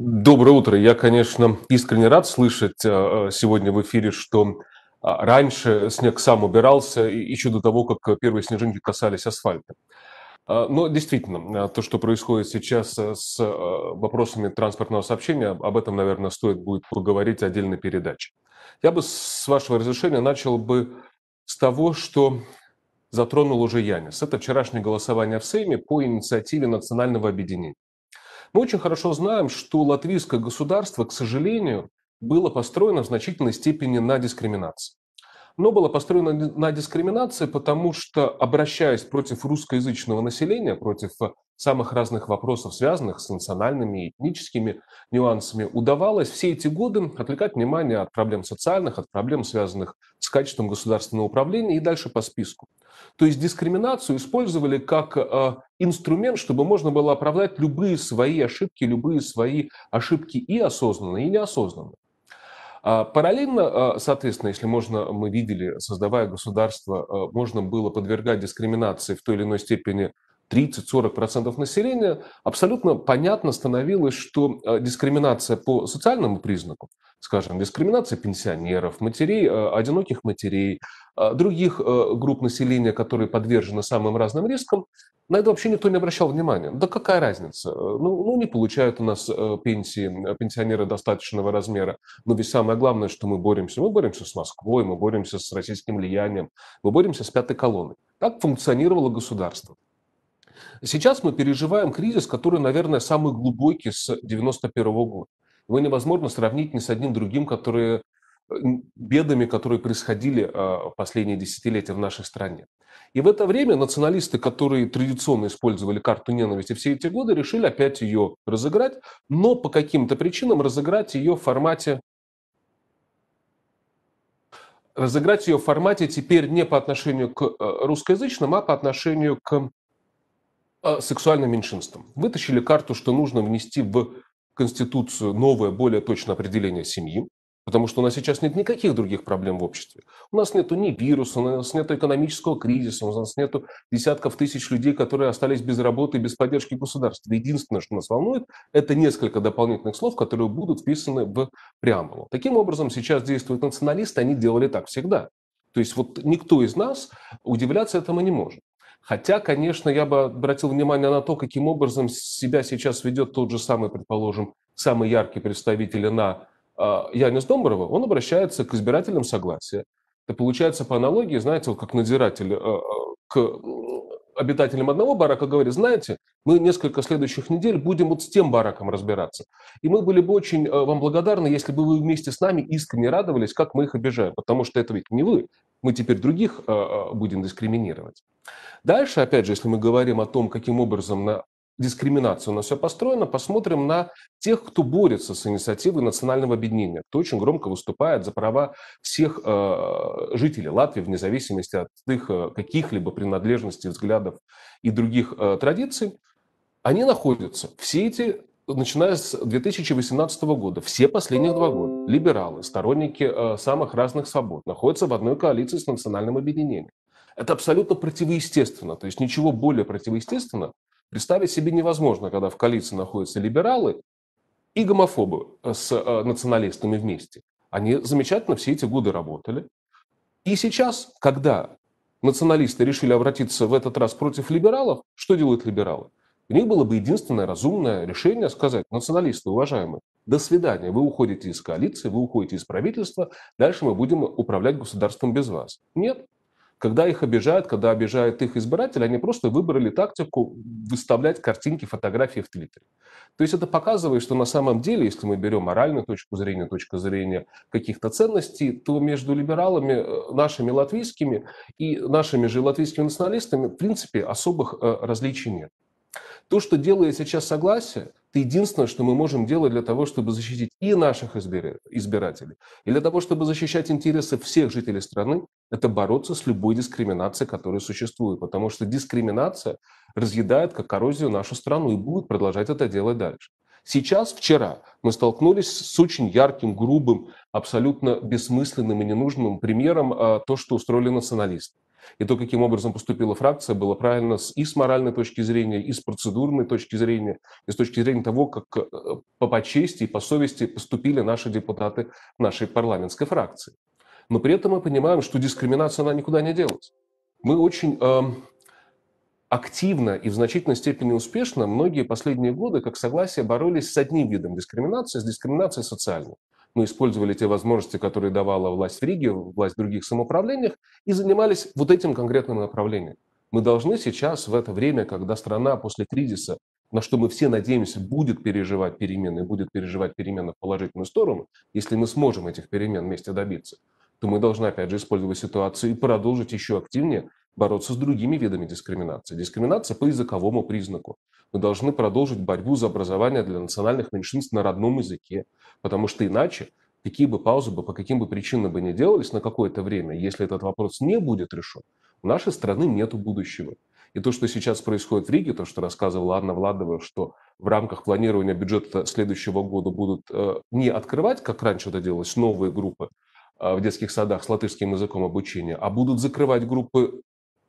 Доброе утро. Я, конечно, искренне рад слышать э, э, сегодня в эфире, что а, раньше снег сам убирался еще до того, как первые снежинки касались асфальта. А, но действительно, а, то, что происходит сейчас э, с вопросами транспортного сообщения, об этом, наверное, стоит будет поговорить отдельной передаче. Я бы, с вашего разрешения, начал бы с того, что затронул уже Янис. Это вчерашнее голосование в Сейме по инициативе национального объединения. Мы очень хорошо знаем, что латвийское государство, к сожалению, было построено в значительной степени на дискриминации. Но было построено на дискриминации, потому что, обращаясь против русскоязычного населения, против э, самых разных вопросов, связанных с национальными и этническими нюансами, удавалось все эти годы отвлекать внимание от проблем социальных, от проблем, связанных с качеством государственного управления и дальше по списку. То есть дискриминацию использовали как э, инструмент, чтобы можно было оправдать любые свои ошибки, любые свои ошибки и осознанные, и неосознанные. А параллельно, э, соответственно, если можно, мы видели, создавая государство, э, можно было подвергать дискриминации в той или иной степени 30-40% населения, абсолютно понятно становилось, что э, дискриминация по социальному признаку, скажем, дискриминация пенсионеров, матерей, э, одиноких матерей, э, других групп населения, которые подвержены самым разным рискам, на это вообще никто не обращал внимания. Да какая разница? Ну, ну не получают у нас пенсии, пенсионеры достаточного размера. Но ведь самое главное, что мы боремся. Мы боремся с Москвой, мы боремся с российским влиянием, мы боремся с пятой колонной. Так функционировало государство. Сейчас мы переживаем кризис, который, наверное, самый глубокий с 91 года. Его невозможно сравнить ни с одним другим, которые э, бедами, которые происходили а, последние десятилетия в нашей стране. И в это время националисты, которые традиционно использовали карту ненависти все эти годы, решили опять ее разыграть, но по каким-то причинам разыграть ее в формате разыграть ее в формате теперь не по отношению к э, русскоязычным, а по отношению к а, сексуальным меньшинством. Вытащили карту, что нужно внести в Конституцию новое, более точное определение семьи, потому что у нас сейчас нет никаких других проблем в обществе. У нас нету ни вируса, у нас нет экономического кризиса, у нас нету десятков тысяч людей, которые остались без работы и без поддержки государства. Единственное, что нас волнует, это несколько дополнительных слов, которые будут вписаны в преамбулу. Таким образом, сейчас действуют националисты, они делали так всегда. То есть вот никто из нас удивляться этому не может. Хотя, конечно, я бы обратил внимание на то, каким образом себя сейчас ведет тот же самый, предположим, самый яркий представитель на а, Янис Домброва. он обращается к избирателям согласия. Это получается по аналогии, знаете, вот как надзиратель э, э, к обитателям одного барака говорит, знаете, мы несколько следующих недель будем вот с тем бараком разбираться. И мы были бы очень э, вам благодарны, если бы вы вместе с нами искренне радовались, как мы их обижаем, потому что это ведь не вы, мы теперь других э, э, будем дискриминировать. Дальше, опять же, если мы говорим о том, каким образом на дискриминацию у нас все построено, посмотрим на тех, кто борется с инициативой национального объединения, кто очень громко выступает за права всех э, жителей Латвии, вне зависимости от их э, каких-либо принадлежностей, взглядов и других э, традиций. Они находятся, все эти начиная с 2018 года, все последних два года, либералы, сторонники э, самых разных свобод, находятся в одной коалиции с национальным объединением. Это абсолютно противоестественно. То есть ничего более противоестественного. Представить себе невозможно, когда в коалиции находятся либералы и гомофобы э, с э, националистами вместе. Они замечательно все эти годы работали. И сейчас, когда националисты решили обратиться в этот раз против либералов, что делают либералы? У них было бы единственное разумное решение сказать, националисты, уважаемые, до свидания, вы уходите из коалиции, вы уходите из правительства, дальше мы будем управлять государством без вас. Нет, когда их обижают, когда обижают их избиратели, они просто выбрали тактику выставлять картинки, фотографии в Твиттере. То есть это показывает, что на самом деле, если мы берем моральную точку зрения, точку зрения каких-то ценностей, то между либералами, э, нашими латвийскими и нашими же латвийскими националистами, в принципе, особых э, различий нет. То, что делает сейчас согласие, это единственное, что мы можем делать для того, чтобы защитить и наших избирателей, и для того, чтобы защищать интересы всех жителей страны, это бороться с любой дискриминацией, которая существует, потому что дискриминация разъедает как коррозию нашу страну и будет продолжать это делать дальше. Сейчас, вчера, мы столкнулись с очень ярким, грубым, абсолютно бессмысленным и ненужным примером а, то, что устроили националисты. И то, каким образом поступила фракция, было правильно и с моральной точки зрения, и с процедурной точки зрения, и с точки зрения того, как э, по чести и по совести поступили наши депутаты нашей парламентской фракции. Но при этом мы понимаем, что дискриминация, она никуда не делась. Мы очень э, активно и в значительной степени успешно многие последние годы, как согласие, боролись с одним видом дискриминации, с дискриминацией социальной. Мы использовали те возможности, которые давала власть в Риге, власть в других самоуправлениях, и занимались вот этим конкретным направлением. Мы должны сейчас, в это время, когда страна после кризиса на что мы все надеемся, будет переживать перемены, будет переживать перемены в положительную сторону, если мы сможем этих перемен вместе добиться, то мы должны, опять же, использовать ситуацию и продолжить еще активнее бороться с другими видами дискриминации. Дискриминация по языковому признаку. Мы должны продолжить борьбу за образование для национальных меньшинств на родном языке, потому что иначе какие бы паузы бы, по каким бы причинам бы ни делались на какое-то время, если этот вопрос не будет решен, у нашей страны нет будущего. И то, что сейчас происходит в Риге, то, что рассказывала Анна Владова, что в рамках планирования бюджета следующего года будут э, не открывать, как раньше это делалось, новые группы а, в детских садах с латышским языком обучения, а будут закрывать группы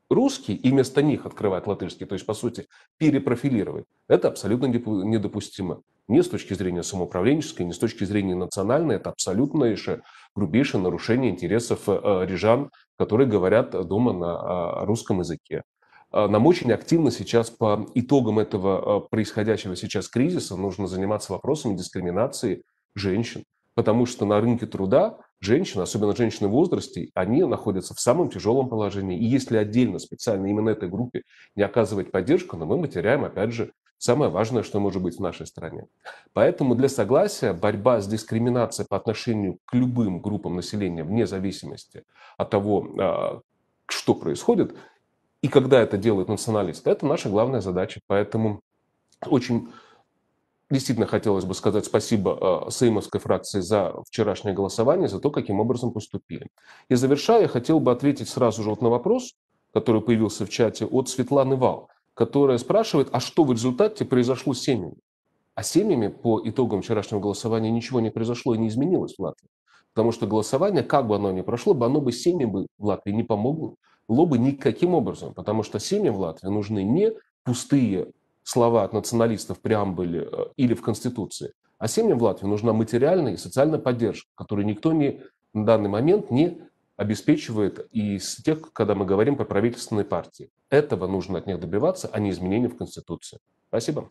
русские и вместо них открывать латышские, то есть, по сути, перепрофилировать. Это абсолютно недопустимо. Ни с точки зрения самоуправленческой, ни с точки зрения национальной. Это абсолютно еще грубейшее нарушение интересов э, э, рижан, которые говорят дома на а, русском языке. А, нам очень активно сейчас по итогам этого происходящего сейчас кризиса нужно заниматься вопросами дискриминации женщин, потому что на рынке труда женщины, особенно женщины в возрасте, они находятся в самом тяжелом положении. И если отдельно, специально именно этой группе не оказывать поддержку, но ну, мы потеряем, опять же, самое важное, что может быть в нашей стране. Поэтому для согласия борьба с дискриминацией по отношению к любым группам населения, вне зависимости от того, а, что происходит, и когда это делают националисты, это наша главная задача. Поэтому очень действительно хотелось бы сказать спасибо э, Сеймовской фракции за вчерашнее голосование, за то, каким образом поступили. И завершая, хотел бы ответить сразу же вот на вопрос, который появился в чате от Светланы Вал, которая спрашивает, а что в результате произошло с семьями? А семьями по итогам вчерашнего голосования ничего не произошло и не изменилось в Латвии. Потому что голосование, как бы оно ни прошло, бы оно бы семьям бы в Латвии не помогло бы никаким образом. Потому что семьям в Латвии нужны не пустые слова от националистов в преамбуле э, или в Конституции, а семьям в Латвии нужна материальная и социальная поддержка, которую никто не, на данный момент не обеспечивает и с тех, когда мы говорим про правительственные партии. Этого нужно от них добиваться, а не изменения в Конституции. Спасибо.